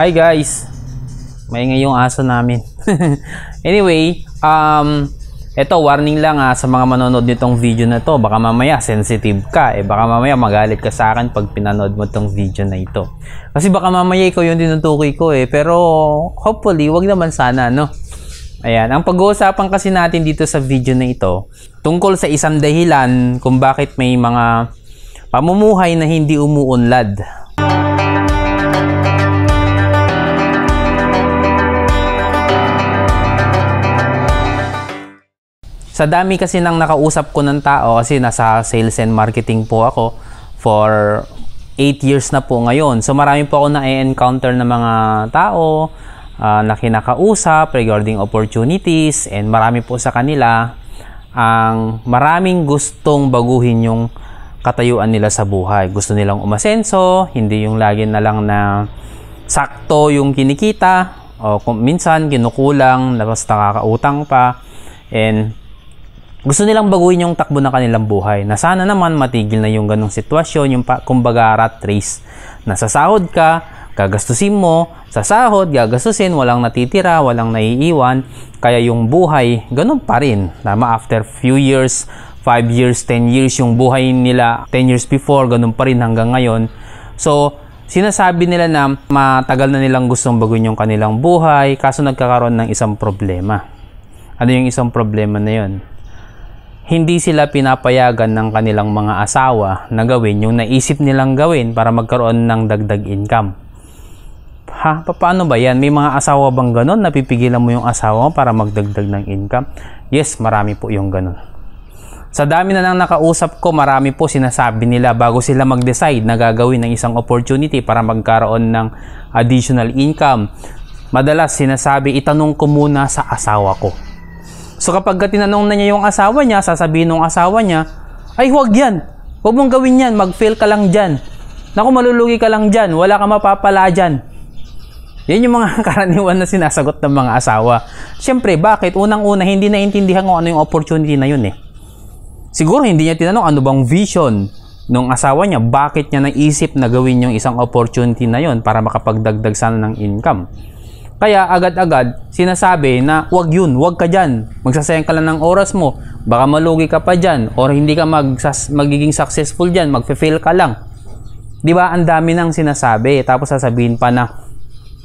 Hi guys! May ngayong aso namin. anyway, um, eto warning lang ah, sa mga manonood nitong video na to. Baka mamaya sensitive ka. Eh, baka mamaya magalit ka sa akin pag pinanood mo tong video na ito. Kasi baka mamaya ikaw yung tinutukoy ko eh. Pero hopefully, wag naman sana, no? Ayan, ang pag-uusapan kasi natin dito sa video na ito tungkol sa isang dahilan kung bakit may mga pamumuhay na hindi umuunlad. Sa dami kasi nang nakausap ko ng tao, kasi nasa sales and marketing po ako for 8 years na po ngayon. So marami po ako na-encounter ng mga tao uh, na kinakausap regarding opportunities and marami po sa kanila ang maraming gustong baguhin yung katayuan nila sa buhay. Gusto nilang umasenso, hindi yung lagi na lang na sakto yung kinikita o kung minsan kinukulang, tapos nakakautang pa. And gusto nilang baguhin yung takbo ng kanilang buhay na sana naman matigil na yung ganong sitwasyon, yung pa, kumbaga rat race. Nasa sahod ka, gagastusin mo, sa sahod, gagastusin, walang natitira, walang naiiwan, kaya yung buhay, ganun pa rin. Tama, after few years, 5 years, 10 years, yung buhay nila 10 years before, ganun pa rin hanggang ngayon. So, sinasabi nila na matagal na nilang gustong baguhin yung kanilang buhay, kaso nagkakaroon ng isang problema. Ano yung isang problema na yon? hindi sila pinapayagan ng kanilang mga asawa na gawin yung naisip nilang gawin para magkaroon ng dagdag income. Ha? Paano ba yan? May mga asawa bang ganon? Napipigilan mo yung asawa para magdagdag ng income? Yes, marami po yung ganon. Sa dami na nang nakausap ko, marami po sinasabi nila bago sila mag-decide na gagawin ng isang opportunity para magkaroon ng additional income. Madalas sinasabi, itanong ko muna sa asawa ko So kapag tinanong na niya yung asawa niya, sasabihin ng asawa niya, ay huwag yan. Huwag mong gawin yan. Mag-fail ka lang dyan. Naku, malulugi ka lang dyan. Wala ka mapapala dyan. Yan yung mga karaniwan na sinasagot ng mga asawa. Siyempre, bakit? Unang-una, hindi naintindihan kung ano yung opportunity na yun eh. Siguro hindi niya tinanong ano bang vision ng asawa niya. Bakit niya naisip na gawin yung isang opportunity na yun para makapagdagdag sana ng income. Kaya agad-agad sinasabi na wag yun, wag ka dyan. Magsasayang ka lang ng oras mo. Baka malugi ka pa dyan or hindi ka magsas- magiging successful dyan. Magfe-fail ka lang. Di ba? Ang dami nang sinasabi. Tapos sasabihin pa na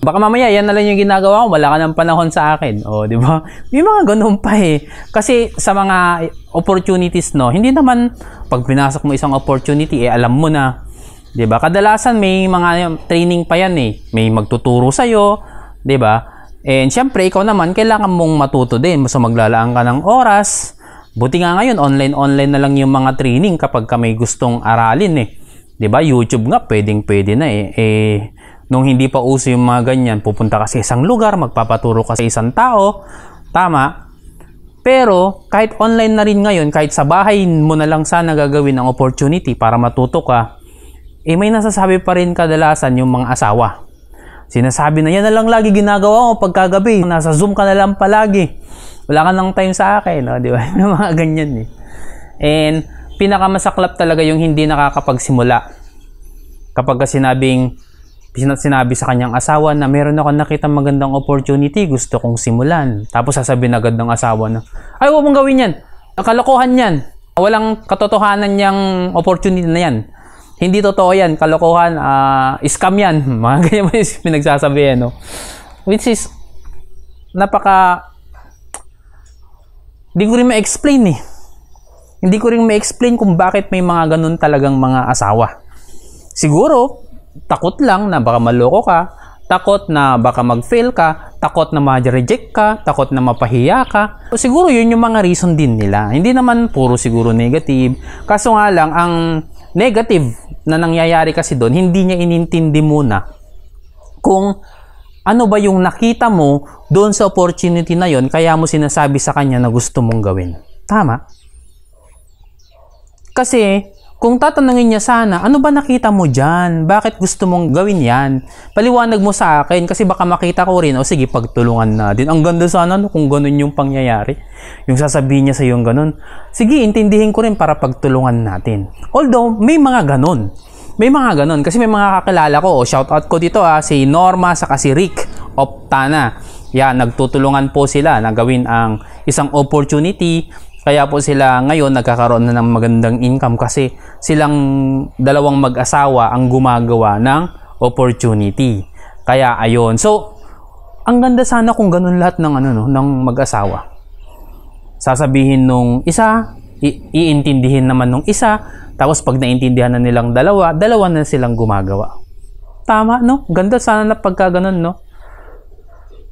baka mamaya yan na lang yung ginagawa ko, wala ka ng panahon sa akin. O, di ba? May mga ganun pa eh. Kasi sa mga opportunities, no, hindi naman pag pinasok mo isang opportunity, eh, alam mo na. Di ba? Kadalasan may mga training pa yan eh. May magtuturo sa'yo, 'Di ba? And syempre, ikaw naman kailangan mong matuto din. So maglalaan ka ng oras. Buti nga ngayon online-online na lang yung mga training kapag ka may gustong aralin eh. 'Di ba? YouTube nga pwedeng-pwede na eh. Eh nung hindi pa uso yung mga ganyan, pupunta ka sa isang lugar, magpapaturo ka sa isang tao. Tama? Pero kahit online na rin ngayon, kahit sa bahay mo na lang sana gagawin ang opportunity para matuto ka, eh may nasasabi pa rin kadalasan yung mga asawa. Sinasabi na yan na lang lagi ginagawa mo pagkagabi. Nasa Zoom ka na lang palagi. Wala ka ng time sa akin. No? Di ba? mga ganyan eh. And pinakamasaklap talaga yung hindi nakakapagsimula. Kapag sinabing sinabi sa kanyang asawa na meron ako nakita magandang opportunity, gusto kong simulan. Tapos sasabihin agad ng asawa na, ay huwag mong gawin yan, kalokohan yan, walang katotohanan niyang opportunity na yan hindi totoo yan, kalokohan, uh, scam yan. Mga ganyan yung eh, no? Which is, napaka, hindi ko rin ma-explain eh. Hindi ko rin ma-explain kung bakit may mga ganun talagang mga asawa. Siguro, takot lang na baka maloko ka, takot na baka mag-fail ka, takot na ma-reject ka, takot na mapahiya ka. So, siguro yun yung mga reason din nila. Hindi naman puro siguro negative. Kaso nga lang, ang negative na nangyayari kasi doon, hindi niya inintindi muna kung ano ba yung nakita mo doon sa opportunity na yon kaya mo sinasabi sa kanya na gusto mong gawin. Tama? Kasi kung tatanungin niya sana, ano ba nakita mo dyan? Bakit gusto mong gawin yan? Paliwanag mo sa akin kasi baka makita ko rin. O sige, pagtulungan na natin. Ang ganda sana no, kung ganun yung pangyayari. Yung sasabihin niya sa iyo ganun. Sige, intindihin ko rin para pagtulungan natin. Although, may mga ganun. May mga ganun. Kasi may mga kakilala ko. Shoutout ko dito ha, ah, si Norma sa kasi Rick Optana. Tana. Yan, nagtutulungan po sila na gawin ang isang opportunity kaya po sila ngayon nagkakaroon na ng magandang income kasi silang dalawang mag-asawa ang gumagawa ng opportunity. Kaya ayon. So, ang ganda sana kung ganun lahat ng ano no, ng mag-asawa. Sasabihin nung isa, iintindihin naman nung isa, tapos pag naintindihan na nilang dalawa, dalawa na silang gumagawa. Tama, no? Ganda sana na pagka ganun, no?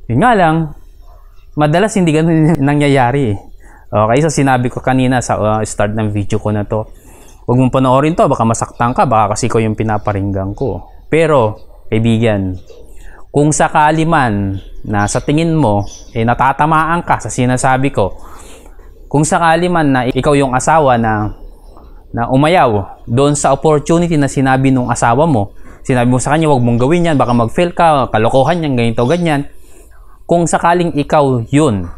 Yun nga lang, madalas hindi ganun nangyayari eh. Okay, so sinabi ko kanina sa uh, start ng video ko na to, huwag mong panoorin to, baka masaktan ka, baka kasi ko yung pinaparinggan ko. Pero, kaibigan, kung sakali man na sa tingin mo, eh natatamaan ka sa sinasabi ko, kung sakali man na ikaw yung asawa na na umayaw doon sa opportunity na sinabi nung asawa mo, sinabi mo sa kanya, wag mong gawin yan, baka mag-fail ka, kalokohan yan, ganito, ganyan. Kung sakaling ikaw yun,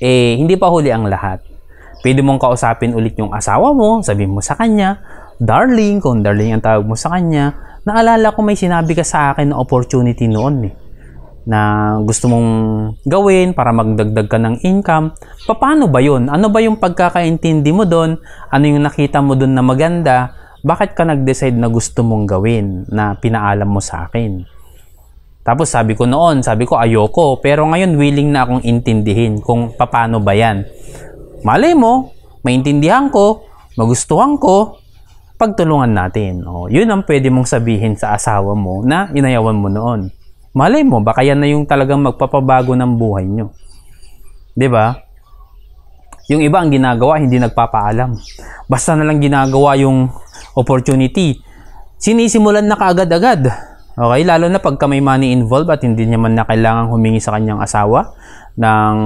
eh hindi pa huli ang lahat. Pwede mong kausapin ulit yung asawa mo, sabihin mo sa kanya, darling, kung darling ang tawag mo sa kanya, naalala ko may sinabi ka sa akin na opportunity noon eh na gusto mong gawin para magdagdag ka ng income, paano ba yon? Ano ba yung pagkakaintindi mo doon? Ano yung nakita mo doon na maganda? Bakit ka nag-decide na gusto mong gawin na pinaalam mo sa akin? Tapos sabi ko noon, sabi ko ayoko, pero ngayon willing na akong intindihin kung paano ba yan. Malay mo, maintindihan ko, magustuhan ko, pagtulungan natin. O, oh, yun ang pwede mong sabihin sa asawa mo na inayawan mo noon. Malay mo, baka yan na yung talagang magpapabago ng buhay nyo. ba? Diba? Yung iba ang ginagawa, hindi nagpapaalam. Basta na lang ginagawa yung opportunity. Sinisimulan na kaagad-agad Okay, lalo na pagka may money involved at hindi naman man na kailangang humingi sa kanyang asawa ng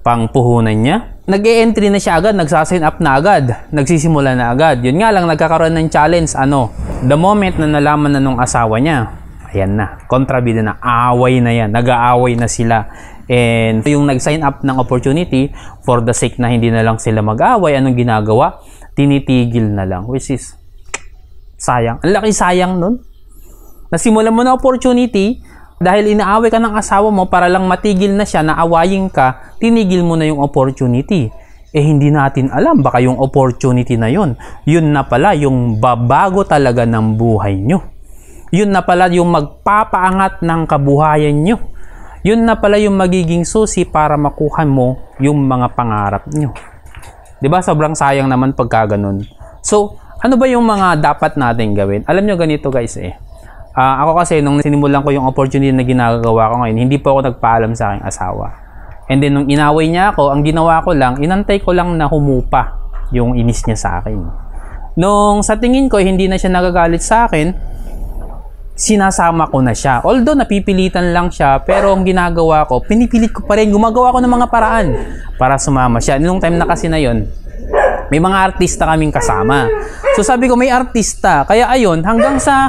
pangpuhunan niya. Nag-e-entry na siya agad, nagsasign up na agad, nagsisimula na agad. Yun nga lang, nagkakaroon ng challenge, ano, the moment na nalaman na nung asawa niya, ayan na, kontrabida na, away na yan, nag-aaway na sila. And yung nag-sign up ng opportunity for the sake na hindi na lang sila mag-away, anong ginagawa? Tinitigil na lang, which is sayang. Ang laki sayang nun. Nasimulan mo na opportunity dahil inaaway ka ng asawa mo para lang matigil na siya na awayin ka, tinigil mo na yung opportunity. Eh hindi natin alam, baka yung opportunity na yon, yun na pala yung babago talaga ng buhay nyo. Yun na pala yung magpapaangat ng kabuhayan nyo. Yun na pala yung magiging susi para makuha mo yung mga pangarap nyo. 'Di ba? Sobrang sayang naman pagka ganun. So, ano ba yung mga dapat natin gawin? Alam nyo ganito guys eh. Uh, ako kasi, nung sinimulan ko yung opportunity na ginagawa ko ngayon, hindi po ako nagpaalam sa aking asawa. And then, nung inaway niya ako, ang ginawa ko lang, inantay ko lang na humupa yung inis niya sa akin. Nung sa tingin ko, hindi na siya nagagalit sa akin, sinasama ko na siya. Although, napipilitan lang siya, pero ang ginagawa ko, pinipilit ko pa rin. Gumagawa ko ng mga paraan para sumama siya. Nung time na kasi na yon, may mga artista kaming kasama. So sabi ko, may artista. Kaya ayun, hanggang sa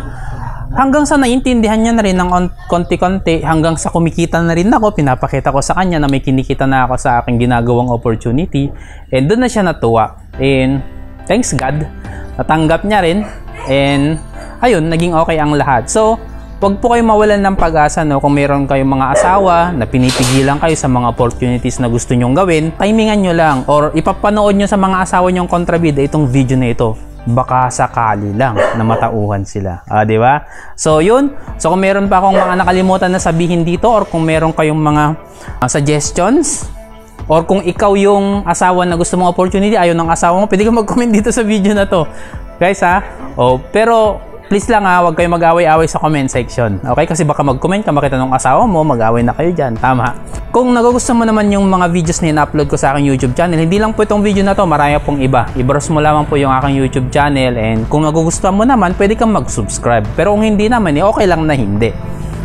hanggang sa naintindihan niya na rin ng konti-konti, hanggang sa kumikita na rin ako, pinapakita ko sa kanya na may kinikita na ako sa aking ginagawang opportunity. And doon na siya natuwa. And thanks God, natanggap niya rin. And ayun, naging okay ang lahat. So, Huwag po kayong mawalan ng pag-asa no kung meron kayong mga asawa na pinipigilan kayo sa mga opportunities na gusto nyong gawin, timingan nyo lang or ipapanood nyo sa mga asawa nyong kontrabida itong video na ito baka sakali lang na matauhan sila. Ah, di ba? So, yun. So, kung meron pa akong mga nakalimutan na sabihin dito or kung meron kayong mga uh, suggestions or kung ikaw yung asawa na gusto mong opportunity, ayaw ng asawa mo, pwede kang mag-comment dito sa video na to. Guys, ha? Oh, pero Please lang ha, ah, huwag kayong mag-away-away sa comment section. Okay? Kasi baka mag-comment ka, makita ng asawa mo, mag-away na kayo dyan. Tama. Kung nagugustuhan mo naman yung mga videos na in-upload ko sa aking YouTube channel, hindi lang po itong video na to, marami pong iba. I-browse mo lamang po yung aking YouTube channel and kung nagugustuhan mo naman, pwede kang mag-subscribe. Pero kung hindi naman, eh, okay lang na hindi.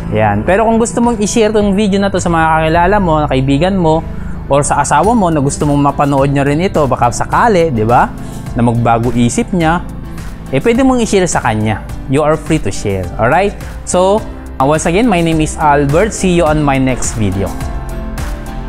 Yan. Pero kung gusto mong i-share tong video na to sa mga kakilala mo, kaibigan mo, or sa asawa mo na gusto mong mapanood niya rin ito, baka sakali, di ba? Na magbago isip niya, eh pwede mong i-share sa kanya you are free to share. Alright? So, uh, once again, my name is Albert. See you on my next video.